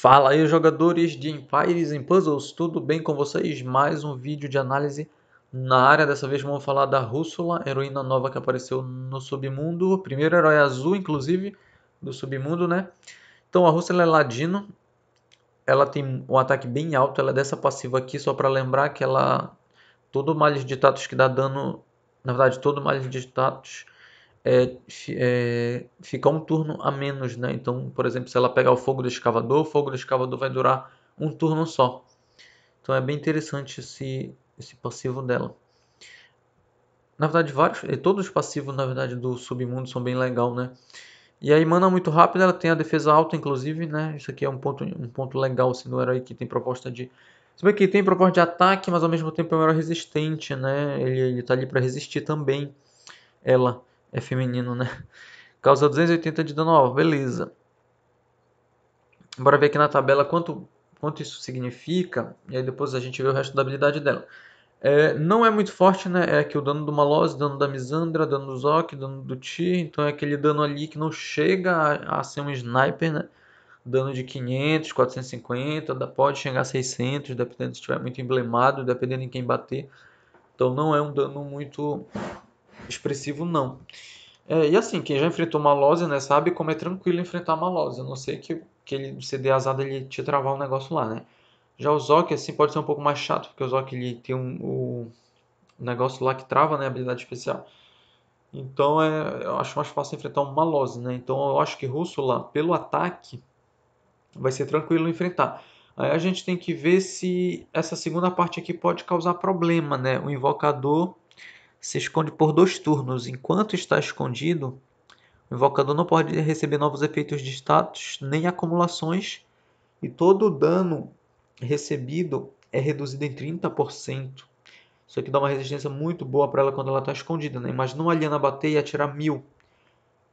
Fala aí jogadores de Empires and Puzzles, tudo bem com vocês? Mais um vídeo de análise na área, dessa vez vamos falar da Rússula, heroína nova que apareceu no Submundo, primeiro herói azul inclusive do Submundo, né? Então a Rússula é ladino, ela tem um ataque bem alto, ela é dessa passiva aqui, só para lembrar que ela... Todo males de status que dá dano, na verdade todo males de status é, é, ficar um turno a menos, né? Então, por exemplo, se ela pegar o fogo do escavador, o fogo do escavador vai durar um turno só. Então é bem interessante esse, esse passivo dela. Na verdade, vários, eh, todos os passivos na verdade do submundo são bem legal, né? E aí mana muito rápido, ela tem a defesa alta, inclusive, né? Isso aqui é um ponto, um ponto legal, assim, do herói que tem proposta de... Se bem que tem proposta de ataque, mas ao mesmo tempo é um herói resistente, né? Ele, ele tá ali para resistir também, ela. É feminino, né? Causa 280 de dano alvo, beleza. Bora ver aqui na tabela quanto, quanto isso significa. E aí depois a gente vê o resto da habilidade dela. É, não é muito forte, né? É aqui o dano do Malose, dano da Misandra, dano do Zok, dano do Tyr. Então é aquele dano ali que não chega a, a ser um sniper, né? Dano de 500, 450, pode chegar a 600, dependendo se estiver muito emblemado, dependendo em quem bater. Então não é um dano muito expressivo não. É, e assim, quem já enfrentou malose, né, sabe como é tranquilo enfrentar malose. A não sei que, que ele, se der azada ele te travar um negócio lá, né? Já o Zoc, assim, pode ser um pouco mais chato, porque o Zoc ele tem um, o negócio lá que trava, né, a habilidade especial. Então é, eu acho mais fácil enfrentar um Malose, né? Então eu acho que Russo lá, pelo ataque, vai ser tranquilo enfrentar. Aí a gente tem que ver se essa segunda parte aqui pode causar problema, né? O invocador se esconde por dois turnos. Enquanto está escondido, o invocador não pode receber novos efeitos de status nem acumulações, e todo o dano recebido é reduzido em 30%. Isso aqui dá uma resistência muito boa para ela quando ela está escondida, né? Imagina uma aliena bater e atirar mil.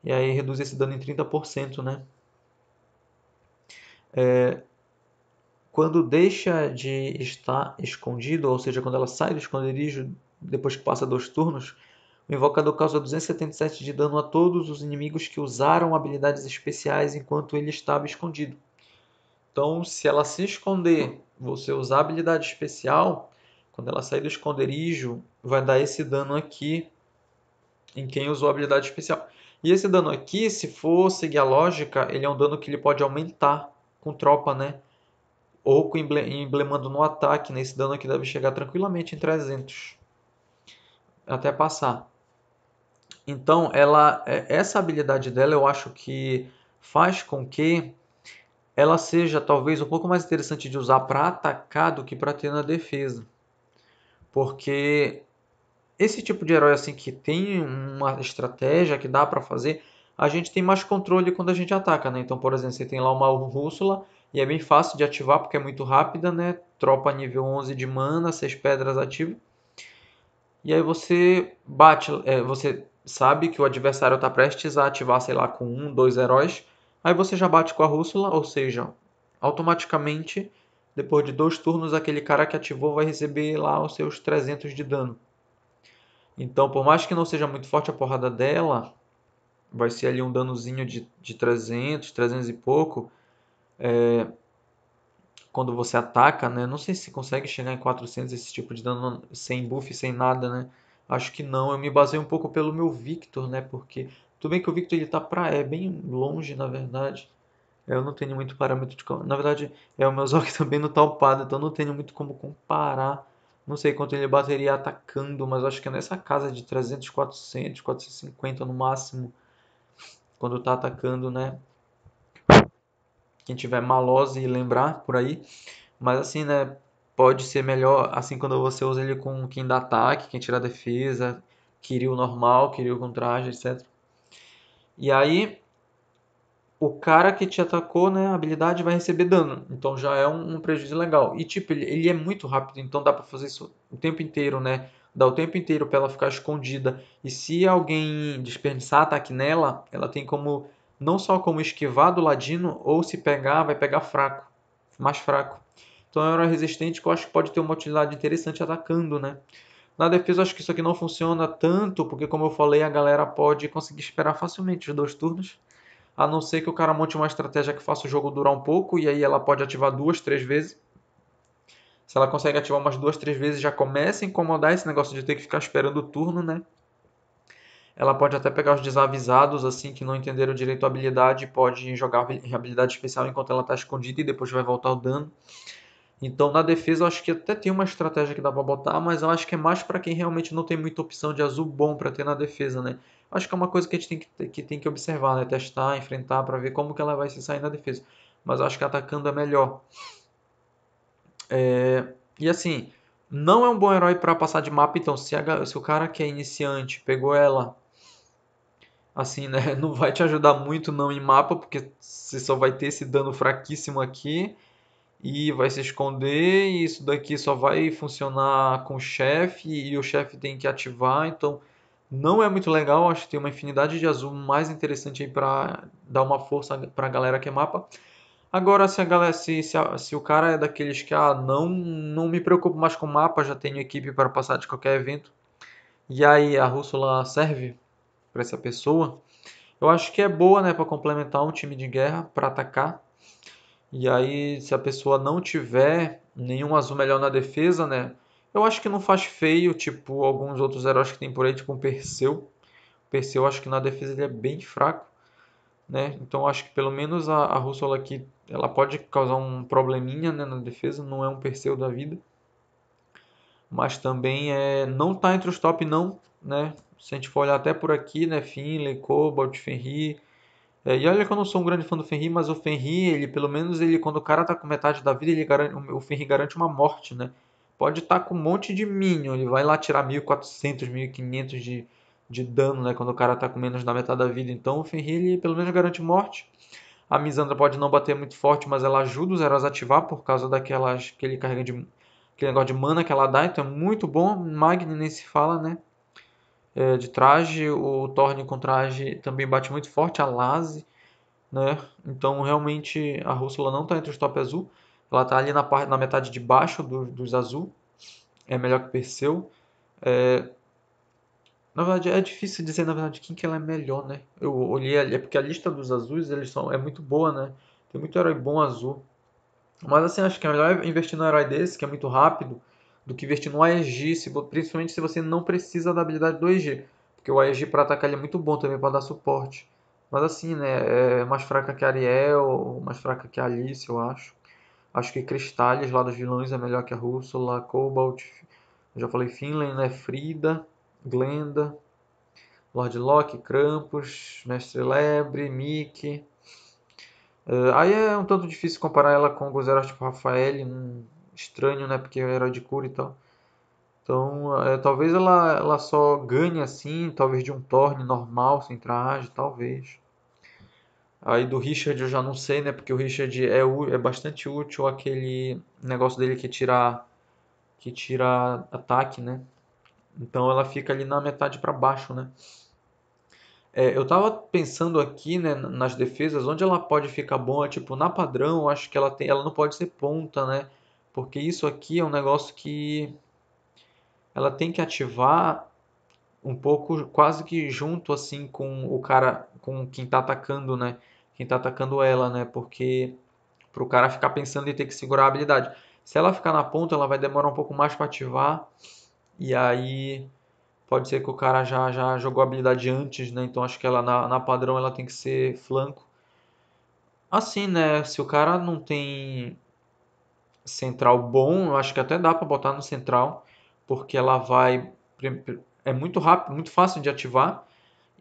E aí reduz esse dano em 30%, né? É, quando deixa de estar escondido, ou seja, quando ela sai do esconderijo depois que passa dois turnos, o invocador causa 277 de dano a todos os inimigos que usaram habilidades especiais enquanto ele estava escondido. Então, se ela se esconder, você usar a habilidade especial, quando ela sair do esconderijo, vai dar esse dano aqui em quem usou a habilidade especial. E esse dano aqui, se for seguir a lógica, ele é um dano que ele pode aumentar com tropa, né? Ou com emblemando no ataque, né? Esse dano aqui deve chegar tranquilamente em 300 até passar. Então, ela, é, essa habilidade dela eu acho que faz com que ela seja talvez um pouco mais interessante de usar para atacar do que para ter na defesa. Porque esse tipo de herói assim que tem uma estratégia que dá para fazer, a gente tem mais controle quando a gente ataca, né? Então, por exemplo, você tem lá uma rússula e é bem fácil de ativar porque é muito rápida, né? Tropa nível 11 de mana, 6 pedras ativas e aí você bate, é, você sabe que o adversário está prestes a ativar, sei lá, com um, dois heróis. Aí você já bate com a rússula, ou seja, automaticamente, depois de dois turnos, aquele cara que ativou vai receber lá os seus 300 de dano. Então, por mais que não seja muito forte a porrada dela, vai ser ali um danozinho de, de 300, 300 e pouco. É, quando você ataca, né? Não sei se consegue chegar em 400 esse tipo de dano sem buff, sem nada, né? Acho que não. Eu me basei um pouco pelo meu Victor, né? Porque tudo bem que o Victor ele tá pra é bem longe, na verdade. Eu não tenho muito parâmetro de, na verdade, é o meu Zork também não tá upado, então não tenho muito como comparar. Não sei quanto ele bateria atacando, mas acho que é nessa casa de 300, 400, 450 no máximo quando tá atacando, né? quem tiver malose e lembrar por aí. Mas assim, né? Pode ser melhor assim quando você usa ele com quem dá ataque, quem tira defesa, Kiryu normal, Kiryu com traje, etc. E aí, o cara que te atacou, né, a habilidade vai receber dano. Então já é um, um prejuízo legal. E tipo, ele, ele, é muito rápido, então dá para fazer isso o tempo inteiro, né? Dá o tempo inteiro para ela ficar escondida. E se alguém desperdiçar ataque nela, ela tem como não só como esquivar do ladino ou se pegar, vai pegar fraco, mais fraco. Então é um herói resistente que eu acho que pode ter uma utilidade interessante atacando, né? Na defesa, acho que isso aqui não funciona tanto, porque como eu falei, a galera pode conseguir esperar facilmente os dois turnos. A não ser que o cara monte uma estratégia que faça o jogo durar um pouco, e aí ela pode ativar duas, três vezes. Se ela consegue ativar umas duas, três vezes, já começa a incomodar esse negócio de ter que ficar esperando o turno, né? ela pode até pegar os desavisados, assim, que não entenderam direito a habilidade, pode jogar a habilidade especial enquanto ela está escondida e depois vai voltar o dano. Então, na defesa, eu acho que até tem uma estratégia que dá para botar, mas eu acho que é mais para quem realmente não tem muita opção de azul bom para ter na defesa, né? Acho que é uma coisa que a gente tem que, que, tem que observar, né? Testar, enfrentar para ver como que ela vai se sair na defesa. Mas eu acho que atacando é melhor. É... E assim, não é um bom herói para passar de mapa, então se, a, se o cara que é iniciante pegou ela assim, né? Não vai te ajudar muito não em mapa, porque você só vai ter esse dano fraquíssimo aqui. E vai se esconder, e isso daqui só vai funcionar com o chefe, e o chefe tem que ativar, então não é muito legal, acho que tem uma infinidade de azul mais interessante aí para dar uma força para a galera que é mapa. Agora, se, a galera, se, se, se, o cara é daqueles que ah, não, não me preocupo mais com mapa, já tenho equipe para passar de qualquer evento, e aí a Rússula serve? para essa pessoa, eu acho que é boa, né, para complementar um time de guerra, para atacar. E aí, se a pessoa não tiver nenhum azul melhor na defesa, né, eu acho que não faz feio, tipo alguns outros heróis que tem por aí, tipo um Perseu. O Perseu, acho que na defesa ele é bem fraco, né? Então acho que pelo menos a, a Russola aqui, ela pode causar um probleminha né, na defesa, não é um Perseu da vida. Mas também é, não tá entre os top não, né? se a gente for olhar até por aqui, né, Finley, Cobalt, Fenrir. É, e olha que eu não sou um grande fã do Fenri mas o Fenri ele, pelo menos ele, quando o cara tá com metade da vida, ele garante, o Fenri garante uma morte, né? Pode estar tá com um monte de minion, ele vai lá tirar 1.400, 1.500 de, de dano, né? Quando o cara tá com menos da metade da vida. Então o Fenri ele, pelo menos garante morte. A Misandra pode não bater muito forte, mas ela ajuda os heróis a ativar por causa daquelas que ele carrega de aquele negócio de mana que ela dá, então é muito bom. Magni nem se fala, né? é, de traje, o Thorne com traje também bate muito forte, a Laze, né? Então realmente a Rússula não está entre os top azul, ela está ali na, parte, na metade de baixo do, dos azul, é melhor que Perseu. É... Na verdade, é difícil dizer, na verdade, quem que ela é melhor, né? Eu olhei ali, é porque a lista dos azuis, eles são, é muito boa, né? Tem muito herói bom azul. Mas assim, acho que é melhor investir num herói desse, que é muito rápido, do que investir no AEG, se, principalmente se você não precisa da habilidade do AEG. Porque o AEG para atacar é muito bom também para dar suporte. Mas assim, né? É mais fraca que a Ariel, mais fraca que a Alice, eu acho. Acho que Cristalhas lá dos vilões é melhor que a lá Cobalt. já falei Finlay, né? Frida, Glenda, Lord Locke, Krampus, Mestre Lebre, Mickey. Uh, é, aí é um tanto difícil comparar ela com o Gozera tipo Rafael. Não, estranho, né? Porque é era de cura e tal. Então, é, talvez ela, ela só ganhe assim, talvez de um torne normal, sem traje, talvez. Aí do Richard eu já não sei, né? Porque o Richard é, é bastante útil aquele negócio dele que tira, que tira ataque, né? Então ela fica ali na metade para baixo, né? É, eu tava pensando aqui, né, nas defesas, onde ela pode ficar boa, tipo, na padrão, acho que ela tem, ela não pode ser ponta, né? porque isso aqui é um negócio que ela tem que ativar um pouco quase que junto assim com o cara, com quem está atacando, né? Quem está atacando ela, né? Porque para o cara ficar pensando em ter que segurar a habilidade. Se ela ficar na ponta, ela vai demorar um pouco mais para ativar. E aí pode ser que o cara já, já jogou a habilidade antes, né? Então acho que ela na, na padrão ela tem que ser flanco. Assim, né? Se o cara não tem central bom, eu acho que até dá para botar no central, porque ela vai é muito rápido, muito fácil de ativar.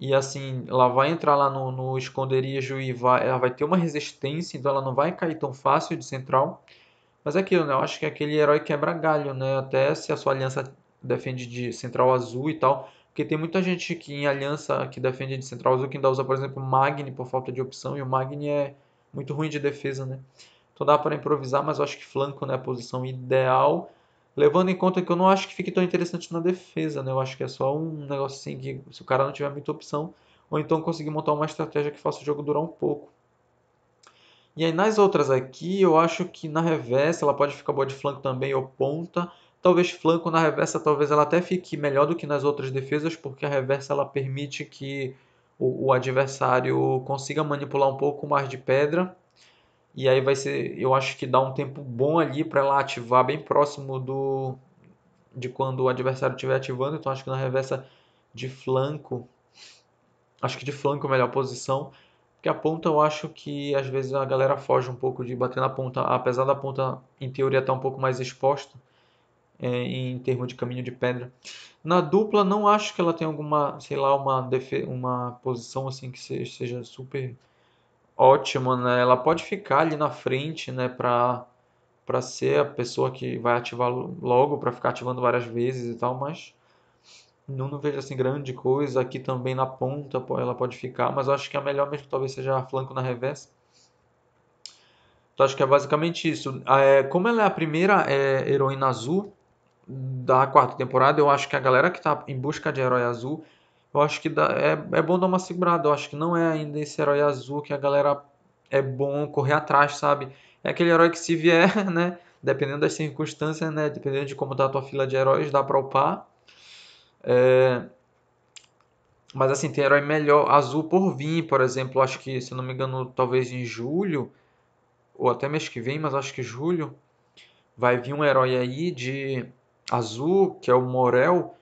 E assim, ela vai entrar lá no, no esconderijo e vai, ela vai ter uma resistência, então ela não vai cair tão fácil de central. Mas é aquilo, né? Eu acho que é aquele herói quebra galho, né? Até se a sua aliança defende de central azul e tal. Porque tem muita gente que em aliança que defende de central azul que ainda usa, por exemplo, Magni por falta de opção. E o Magni é muito ruim de defesa, né? Então dá para improvisar, mas eu acho que flanco não é a posição ideal. Levando em conta que eu não acho que fique tão interessante na defesa, né? Eu acho que é só um negócio assim que se o cara não tiver muita opção, ou então conseguir montar uma estratégia que faça o jogo durar um pouco. E aí nas outras aqui, eu acho que na reversa ela pode ficar boa de flanco também ou ponta. Talvez flanco na reversa, talvez ela até fique melhor do que nas outras defesas, porque a reversa ela permite que o, o adversário consiga manipular um pouco mais de pedra e aí vai ser, eu acho que dá um tempo bom ali para ela ativar bem próximo do de quando o adversário estiver ativando. Então acho que na reversa de flanco, acho que de flanco é a melhor posição. Porque a ponta eu acho que às vezes a galera foge um pouco de bater na ponta, apesar da ponta em teoria estar tá um pouco mais exposta é, em termos de caminho de pedra. Na dupla não acho que ela tenha alguma, sei lá, uma, uma posição assim que seja super ótima, né? Ela pode ficar ali na frente, né, para para ser a pessoa que vai ativar logo, para ficar ativando várias vezes e tal, mas não, não vejo assim grande coisa. Aqui também na ponta ela pode ficar, mas eu acho que a é melhor mesmo talvez seja a flanco na reversa. Então acho que é basicamente isso. Ah, é, como ela é a primeira é, heroína azul da quarta temporada, eu acho que a galera que está em busca de herói azul eu acho que dá, é, é bom dar uma segurada. Eu acho que não é ainda esse herói azul que a galera é bom correr atrás, sabe? É aquele herói que se vier, né? Dependendo das circunstâncias, né? Dependendo de como tá a tua fila de heróis, dá pra upar. É... Mas assim, tem herói melhor azul por vir, por exemplo. Acho que, se não me engano, talvez em julho, ou até mês que vem, mas acho que julho, vai vir um herói aí de azul, que é o Morel.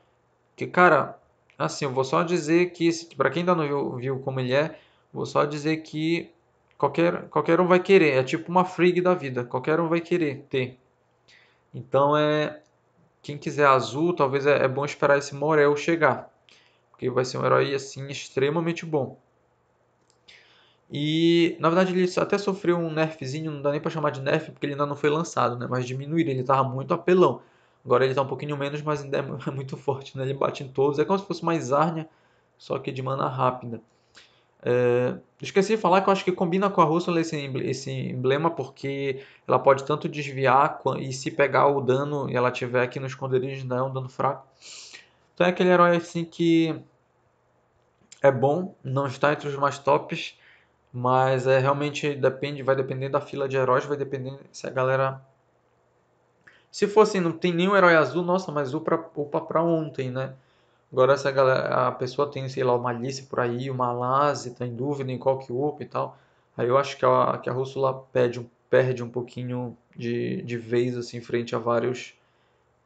Que, cara, Assim, eu vou só dizer que, para quem ainda não viu, viu, como ele é, vou só dizer que qualquer, qualquer um vai querer. É tipo uma frig da vida, qualquer um vai querer ter. Então, é quem quiser azul, talvez é, é bom esperar esse Morel chegar. Porque vai ser um herói, assim, extremamente bom. E na verdade ele até sofreu um nerfzinho, não dá nem para chamar de nerf, porque ele ainda não foi lançado, né? Mas diminuir, ele tava muito apelão. Agora ele está um pouquinho menos, mas ainda é, é muito forte, né? Ele bate em todos. É como se fosse mais Zarnia, só que de mana rápida. É... Esqueci de falar que eu acho que combina com a Russell esse emblema, porque ela pode tanto desviar e se pegar o dano e ela tiver aqui no esconderijo, não é um dano fraco. Então é aquele herói assim que é bom, não está entre os mais tops, mas é realmente depende, vai depender da fila de heróis, vai depender se a galera se fosse, não tem nenhum herói azul, nossa, mas upa, upa pra ontem, né? Agora essa galera, a pessoa tem, sei lá, uma Alice por aí, uma lase tá em dúvida em qual que upa e tal. Aí eu acho que a, que a Rússula perde, perde um pouquinho de, de vez, assim, frente a vários,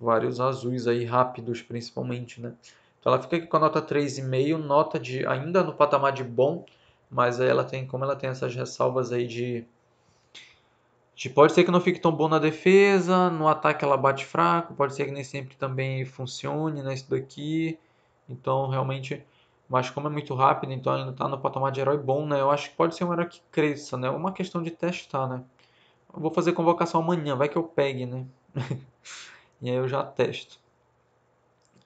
vários azuis aí, rápidos principalmente, né? Então ela fica aqui com a nota 3,5, nota de ainda no patamar de bom, mas aí ela tem, como ela tem essas ressalvas aí de Tipo, pode ser que não fique tão bom na defesa, no ataque ela bate fraco, pode ser que nem sempre também funcione nesse né, daqui. Então, realmente, mas como é muito rápido, então ainda tá no patamar de herói bom, né? Eu acho que pode ser um herói que cresça, né? É uma questão de testar, né? Eu vou fazer convocação amanhã, vai que eu pegue, né? e aí eu já testo.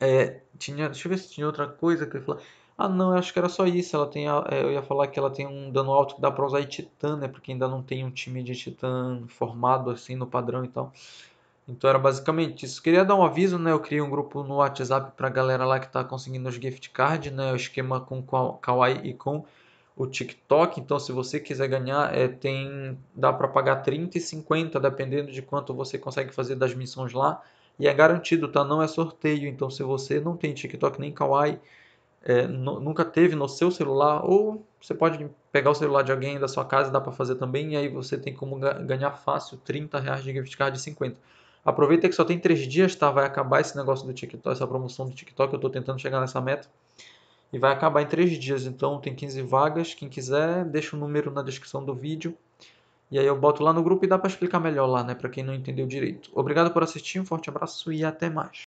É, tinha, deixa eu ver se tinha outra coisa que eu ia falar. Ah, não, eu acho que era só isso. Ela tem é, eu ia falar que ela tem um dano alto que dá pra usar em Titã, né? Porque ainda não tem um time de Titã formado assim no padrão e tal. Então era basicamente isso. Queria dar um aviso, né? Eu criei um grupo no WhatsApp pra galera lá que tá conseguindo os gift card, né? O esquema com Kawaii e com o TikTok. Então se você quiser ganhar, é, tem dá para pagar 30 e 50, dependendo de quanto você consegue fazer das missões lá. E é garantido, tá? Não é sorteio. Então se você não tem TikTok nem Kawaii, é, nunca teve no seu celular, ou você pode pegar o celular de alguém da sua casa, dá para fazer também, e aí você tem como ganhar fácil 30 reais de gift card de 50. Aproveita que só tem 3 dias, tá? Vai acabar esse negócio do TikTok, essa promoção do TikTok, eu estou tentando chegar nessa meta. E vai acabar em 3 dias, então tem 15 vagas, quem quiser, deixa o número na descrição do vídeo. E aí eu boto lá no grupo e dá para explicar melhor lá, né, para quem não entendeu direito. Obrigado por assistir, um forte abraço e até mais.